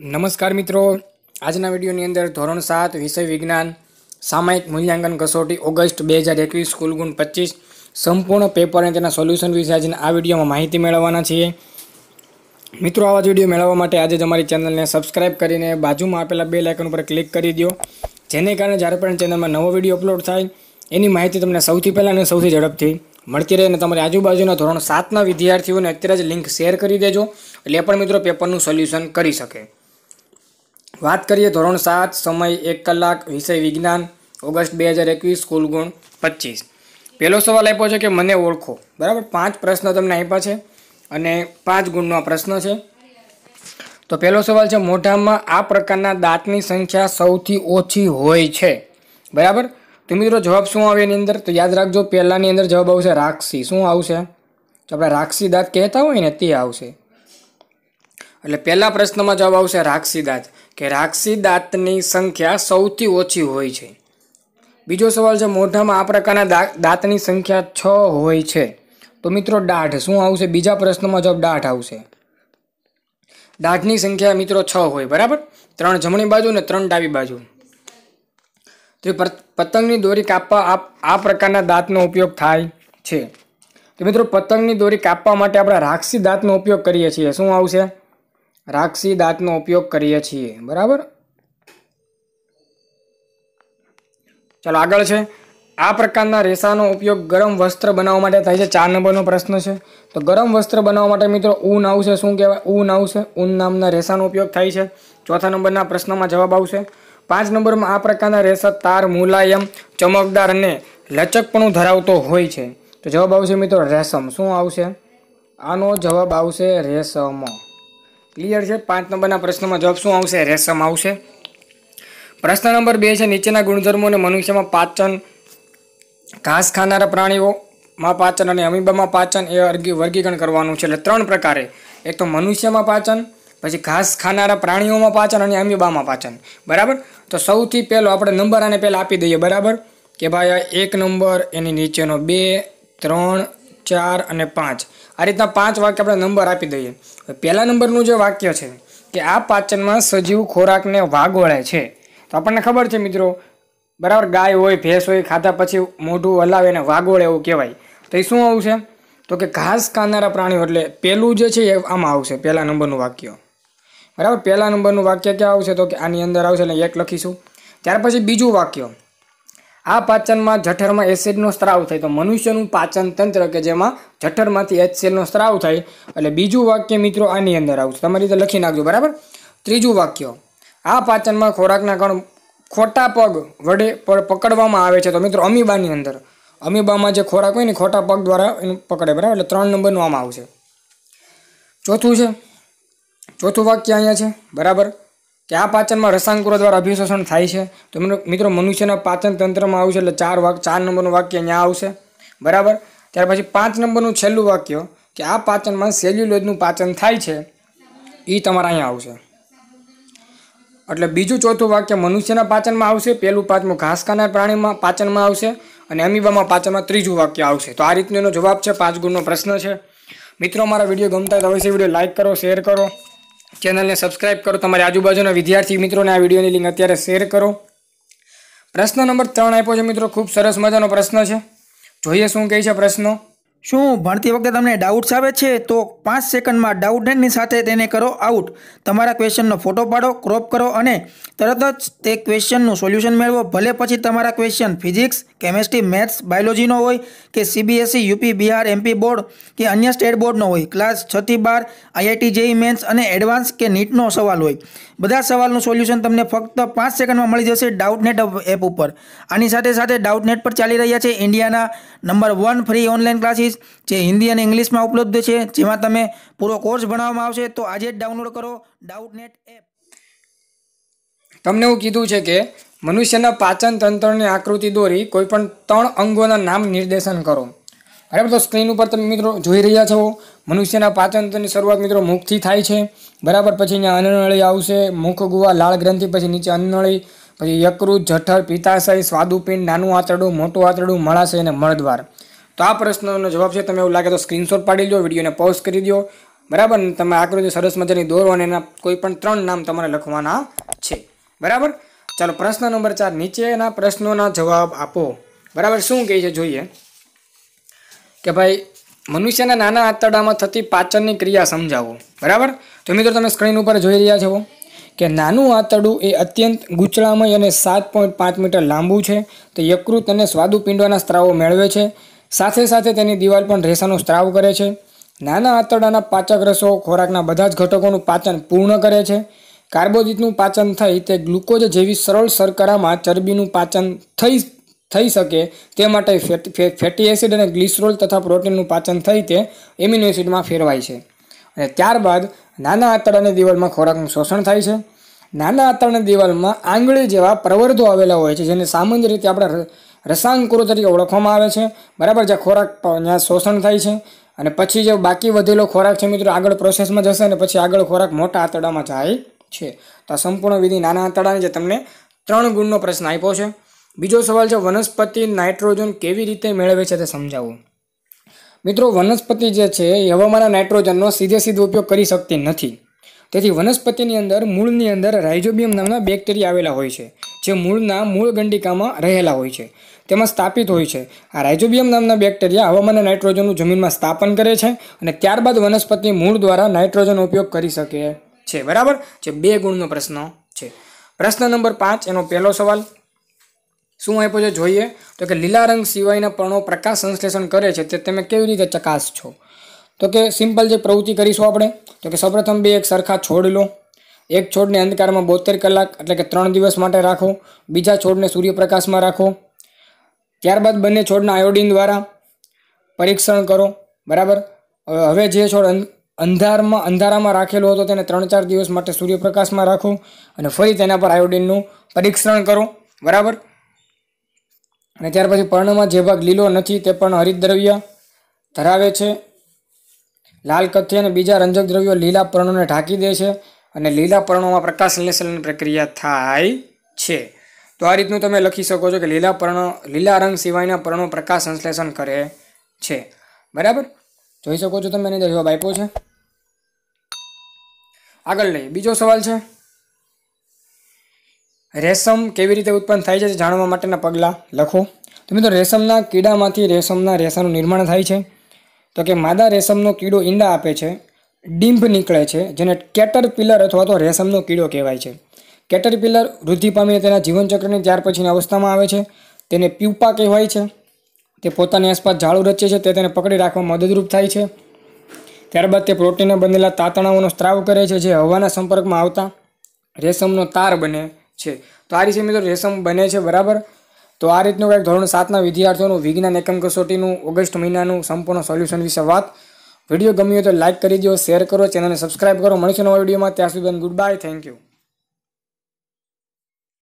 નમસ્કાર મિત્રો આજના વિડીયોની અંદર ધોરણ સાત વિષય વિજ્ઞાન સામાયિક મૂલ્યાંકન કસોટી ઓગસ્ટ બે હજાર એકવીસ કુલ ગુણ પચીસ સંપૂર્ણ પેપર અને તેના સોલ્યુશન વિશે આજના આ વિડીયોમાં માહિતી મેળવવાના છીએ મિત્રો આવા જ વિડીયો મેળવવા માટે આજે તમારી ચેનલને સબસ્ક્રાઇબ કરીને બાજુમાં આપેલા બે લાઇકન ઉપર ક્લિક કરી દો જેને કારણે જ્યારે પણ ચેનલમાં નવો વિડીયો અપલોડ થાય એની માહિતી તમને સૌથી પહેલાં અને સૌથી ઝડપથી મળતી રહે અને તમારી આજુબાજુના ધોરણ સાતના વિદ્યાર્થીઓને અત્યારે જ લિંક શેર કરી દેજો એટલે પણ મિત્રો પેપરનું સોલ્યુશન કરી શકે વાત કરીએ ધોરણ સાત સમય એક કલાક વિષય વિજ્ઞાન ઓગસ્ટ બે હજાર એકવીસ કુલ ગુણ પચીસ પહેલો સવાલ આપ્યો છે કે મને ઓળખો બરાબર પાંચ પ્રશ્ન તમને આપ્યા છે અને પાંચ ગુણનો પ્રશ્ન છે તો પહેલો સવાલ છે મોઢામાં આ પ્રકારના દાંતની સંખ્યા સૌથી ઓછી હોય છે બરાબર તો મિત્રો જવાબ શું આવે એની અંદર તો યાદ રાખજો પહેલાંની અંદર જવાબ આવશે રાક્ષી શું આવશે તો આપણે રાક્ષી દાંત કહેતા હોય ને તે આવશે એટલે પહેલાં પ્રશ્નમાં જવાબ આવશે રાક્ષી દાંત કે રાક્ષી દાંતની સંખ્યા સૌથી ઓછી હોય છે બીજો સવાલ છે મોઢામાં આ પ્રકારના દાંતની સંખ્યા છ હોય છે તો મિત્રો દાઢ શું આવશે બીજા પ્રશ્નમાં જવાબ દાઢ આવશે દાઢની સંખ્યા મિત્રો છ હોય બરાબર ત્રણ જમણી બાજુ ને ત્રણ ડાબી બાજુ તો પતંગની દોરી કાપવા આ પ્રકારના દાંતનો ઉપયોગ થાય છે તો મિત્રો પતંગની દોરી કાપવા માટે આપણે રાક્ષી દાંતનો ઉપયોગ કરીએ છીએ શું આવશે રાક્ષી દાંતનો ઉપયોગ કરીએ છીએ બરાબર ચાલો આગળ છે આ પ્રકારના રેસાનો ઉપયોગ ગરમ વસ્ત્ર બનાવવા માટે થાય છે ચાર નંબરનો પ્રશ્ન છે તો ગરમ વસ્ત્ર બનાવવા માટે મિત્રો ઊન આવશે શું કહેવાય ઊન આવશે ઊન નામના રેસાનો ઉપયોગ થાય છે ચોથા નંબરના પ્રશ્નમાં જવાબ આવશે પાંચ નંબરમાં આ પ્રકારના રેસા તાર મુલાયમ ચમકદાર અને લચકપણું ધરાવતો હોય છે તો જવાબ આવશે મિત્રો રેશમ શું આવશે આનો જવાબ આવશે રેશમ ક્લિયર છે પાંચ નંબરના પ્રશ્નમાં જવાબ શું આવશે રેશમ આવશે પ્રશ્ન નંબર બે છે નીચેના ગુણધર્મોને મનુષ્યમાં પાચન ઘાસ ખાનારા પ્રાણીઓમાં પાચન અને અમીબામાં પાચન એ વર્ગીકરણ કરવાનું છે એટલે ત્રણ પ્રકારે એક તો મનુષ્યમાં પાચન પછી ઘાસ ખાનારા પ્રાણીઓમાં પાચન અને અમીબામાં પાચન બરાબર તો સૌથી પહેલો આપણે નંબર આને પહેલાં આપી દઈએ બરાબર કે ભાઈ એક નંબર એની નીચેનો બે ત્રણ ચાર અને પાંચ આ રીતના પાંચ વાક્ય આપણે નંબર આપી દઈએ પહેલા નંબરનું જે વાક્ય છે કે આ પાચનમાં સજીવ ખોરાકને વાગોળે છે તો આપણને ખબર છે મિત્રો બરાબર ગાય હોય ભેંસ હોય ખાધા પછી મોઢું હલાવે અને વાગોળે એવું કહેવાય તો એ શું આવશે તો કે ઘાસ ખાનારા પ્રાણીઓ એટલે પહેલું જે છે એ આમાં આવશે પહેલા નંબરનું વાક્ય બરાબર પહેલા નંબરનું વાક્ય ક્યાં આવશે તો કે આની અંદર આવશે એટલે એક લખીશું ત્યાર પછી બીજું વાક્ય આ પાચનમાં જઠરમાં એસિડનો સ્ત્રાવ થાય તો મનુષ્યનું પાચન તંત્ર કે જેમાં જઠરમાંથી એચસીએલનો સ્ત્રાવ થાય એટલે બીજું વાક્ય મિત્રો આની અંદર આવશે તમારી રીતે લખી નાખજો બરાબર ત્રીજું વાક્ય આ પાચનમાં ખોરાકના કણ ખોટા પગ વડે પકડવામાં આવે છે તો મિત્રો અમીબાની અંદર અમીબામાં જે ખોરાક હોય ને ખોટા પગ દ્વારા એને પકડે બરાબર એટલે ત્રણ નંબરનું આમાં આવશે ચોથું છે ચોથું વાક્ય અહીંયા છે બરાબર કે આ પાચનમાં રસાંકુરો દ્વારા અભિશોષણ થાય છે તો મિત્રો મનુષ્યના પાચન તંત્રમાં આવશે એટલે ચાર વાક ચાર નંબરનું વાક્ય અહીંયા આવશે બરાબર ત્યાર પછી પાંચ નંબરનું છેલ્લું વાક્ય કે આ પાચનમાં સેલ્યુલોજનું પાચન થાય છે એ તમારા અહીંયા આવશે એટલે બીજું ચોથું વાક્ય મનુષ્યના પાચનમાં આવશે પહેલું પાંચમું ઘાસ ખાનાર પ્રાણીમાં પાચનમાં આવશે અને અમીબામાં પાચનમાં ત્રીજું વાક્ય આવશે તો આ રીતનો એનો જવાબ છે પાંચ ગુણનો પ્રશ્ન છે મિત્રો મારા વિડીયો ગમતા હોય તો અવશ્ય વિડીયો લાઇક કરો શેર કરો ચેનલને સબસ્ક્રાઇબ કરો તમારી આજુબાજુના વિદ્યાર્થી મિત્રોને આ વિડીયોની લિંક અત્યારે શેર કરો પ્રશ્ન નંબર ત્રણ આપ્યો છે મિત્રો ખૂબ સરસ મજાનો પ્રશ્ન છે જોઈએ શું કહે છે પ્રશ્નો શું ભણતી વખતે તમને ડાઉટ્સ આવે છે તો પાંચ સેકન્ડમાં ડાઉટ ડાઉટની સાથે તેને કરો આઉટ તમારા ક્વેશ્ચનનો ફોટો પાડો ક્રોપ કરો અને તરત જ તે ક્વેશ્ચનનું સોલ્યુશન મેળવો ભલે પછી તમારા ક્વેશ્ચન ફિઝિક્સ કેમેસ્ટ્રી મેથ્સ બાયોલોજીનો હોય કે CBSE UP Bihar MP board કે અન્ય સ્ટેટ બોર્ડનો હોય ક્લાસ છથી બાર આઈઆઈટી જેઈ e, મેન્સ અને એડવાન્સ કે નીટનો સવાલ હોય બધા સવાલનું સોલ્યુશન તમને ફક્ત પાંચ સેકન્ડમાં મળી જશે ડાઉટ નેટ એપ ઉપર આની સાથે સાથે ડાઉટનેટ પર ચાલી રહ્યા છે ઇન્ડિયાના number one free online classes જે હિન્દી અને ઇંગ્લિશમાં ઉપલબ્ધ છે જેમાં તમે તમને પૂરો કોર્સ ભણાવવામાં આવશે તો આજે જ ડાઉનલોડ કરો ડાઉટનેટ એપ તમને એવું કીધું છે કે મનુષ્યના પાચન તંત્રની આકૃતિ દોરી પણ ત્રણ અંગોના નામ નિર્દેશન કરો બરાબર તો સ્ક્રીન ઉપર તમે મિત્રો જોઈ રહ્યા છો મનુષ્યના પાચન પાચનતંત્રની શરૂઆત મિત્રો મુખથી થાય છે બરાબર પછી અહીંયા અન્નનળી આવશે મુખ ગુવા લાળ ગ્રંથિ પછી નીચે અન્નળી પછી યકૃત જઠર પિત્તાશય સ્વાદુપિંડ નાનું આંતરડું મોટું આંતરડું મળાશય અને મળદ્વાર તો આ પ્રશ્નનો જવાબ છે તમે એવું લાગે તો સ્ક્રીનશોટ પાડી લો વિડીયોને પોઝ કરી દો બરાબર તમે આકૃતિ સરસ મજાની દોરો અને એના કોઈ પણ ત્રણ નામ તમારે લખવાના છે બરાબર ચાલો પ્રશ્ન નંબર ચાર નીચેના પ્રશ્નોના જવાબ આપો બરાબર શું કહે છે જોઈએ કે ભાઈ મનુષ્યના નાના આંતરડામાં થતી પાચનની ક્રિયા સમજાવો બરાબર તો મિત્રો તમે સ્ક્રીન ઉપર જોઈ રહ્યા છો કે નાનું આંતરડું એ અત્યંત ગૂંચળામય અને સાત પોઈન્ટ પાંચ મીટર લાંબુ છે તે યકૃત અને સ્વાદુપિંડોના સ્ત્રાવો મેળવે છે સાથે સાથે તેની દિવાલ પણ રેસાનો સ્ત્રાવ કરે છે નાના આંતરડાના પાચક રસો ખોરાકના બધા જ ઘટકોનું પાચન પૂર્ણ કરે છે કાર્બોદિતનું પાચન થઈ તે ગ્લુકોઝ જેવી સરળ શર્કરામાં ચરબીનું પાચન થઈ થઈ શકે તે માટે ફેટી એસિડ અને ગ્લિસરોલ તથા પ્રોટીનનું પાચન થઈ તે એમિનો એસિડમાં ફેરવાય છે અને ત્યારબાદ નાના આંતરડાની દિવાલમાં ખોરાકનું શોષણ થાય છે નાના આંતરડાની દિવાલમાં આંગળી જેવા પ્રવર્ધો આવેલા હોય છે જેને સામાન્ય રીતે આપણે રસાંકુરો તરીકે ઓળખવામાં આવે છે બરાબર જે ખોરાક ત્યાં શોષણ થાય છે અને પછી જે બાકી વધેલો ખોરાક છે મિત્રો આગળ પ્રોસેસમાં જશે અને પછી આગળ ખોરાક મોટા આંતરડામાં જાય છે તો આ સંપૂર્ણ વિધિ નાના આંતરડાની જે તમને ત્રણ ગુણનો પ્રશ્ન આપ્યો છે બીજો સવાલ છે વનસ્પતિ નાઇટ્રોજન કેવી રીતે મેળવે છે તે સમજાવો મિત્રો વનસ્પતિ જે છે એ હવામાના નાઇટ્રોજનનો સીધે સીધો ઉપયોગ કરી શકતી નથી તેથી વનસ્પતિની અંદર મૂળની અંદર રાઇઝોબિયમ નામના બેક્ટેરિયા આવેલા હોય છે જે મૂળના મૂળ ગંડિકામાં રહેલા હોય છે તેમાં સ્થાપિત હોય છે આ રાઇઝોબિયમ નામના બેક્ટેરિયા હવામાન નાઇટ્રોજનનું જમીનમાં સ્થાપન કરે છે અને ત્યારબાદ વનસ્પતિ મૂળ દ્વારા નાઇટ્રોજનનો ઉપયોગ કરી શકે છે બરાબર જે બે ગુણનો પ્રશ્ન છે પ્રશ્ન નંબર પાંચ એનો પહેલો સવાલ શું આપ્યો છે જોઈએ તો કે લીલા રંગ સિવાયના પર્ણો પ્રકાશ સંશ્લેષણ કરે છે તે તમે કેવી રીતે ચકાસ છો તો કે સિમ્પલ જે પ્રવૃત્તિ કરીશું આપણે તો કે સૌપ્રથમ બે એક સરખા છોડ લો એક છોડને અંધકારમાં બોતેર કલાક એટલે કે ત્રણ દિવસ માટે રાખો બીજા છોડને સૂર્યપ્રકાશમાં રાખો ત્યારબાદ બંને છોડના આયોડિન દ્વારા પરીક્ષણ કરો બરાબર હવે જે છોડ અંધારમાં અંધારામાં રાખેલો હતો તેને ત્રણ ચાર દિવસ માટે સૂર્યપ્રકાશમાં રાખો અને ફરી તેના પર આયોડિનનું પરીક્ષણ કરો બરાબર અને ત્યાર પછી પર્ણમાં જે ભાગ લીલો નથી તે પણ હરિતદ્રવ્ય ધરાવે છે લાલ કથ્ય અને બીજા રંજક દ્રવ્યો લીલા પર્ણોને ઢાંકી દે છે અને લીલા પર્ણોમાં પ્રકાશ સંશ્લેષણની પ્રક્રિયા થાય છે તો આ રીતનું તમે લખી શકો છો કે લીલા પર્ણો લીલા રંગ સિવાયના પર્ણો પ્રકાશ સંશ્લેષણ કરે છે બરાબર જોઈ શકો છો તમે એને જવાબ આપ્યો છે આગળ લઈએ બીજો સવાલ છે રેશમ કેવી રીતે ઉત્પન્ન થાય છે જાણવા માટેના પગલાં લખો તો મિત્રો રેશમના કીડામાંથી રેશમના રેસાનું નિર્માણ થાય છે તો કે માદા રેશમનો કીડો ઈંડા આપે છે ડીંભ નીકળે છે જેને કેટર પિલર અથવા તો રેશમનો કીડો કહેવાય છે કેટર પિલર વૃદ્ધિ પામીને તેના જીવનચક્રની ત્યાર પછીની અવસ્થામાં આવે છે તેને પ્યુપા કહેવાય છે તે પોતાની આસપાસ ઝાડું રચે છે તે તેને પકડી રાખવા મદદરૂપ થાય છે ત્યારબાદ તે પ્રોટીનને બનેલા તાતણાઓનો સ્ત્રાવ કરે છે જે હવાના સંપર્કમાં આવતા રેશમનો તાર બને છે તો આ રીતે મિત્રો રેશમ બને છે બરાબર તો આ રીતનું કંઈક ધોરણ સાતના વિદ્યાર્થીઓનું વિજ્ઞાન એકમ કસોટીનું ઓગસ્ટ મહિનાનું સંપૂર્ણ સોલ્યુશન વિશે વાત વિડીયો ગમ્યો તો લાઇક કરી દો શેર કરો ચેનલને સબસ્ક્રાઇબ કરો મળીશું નવા વિડીયોમાં ત્યાં સુધી ગુડ બાય થેન્ક યુ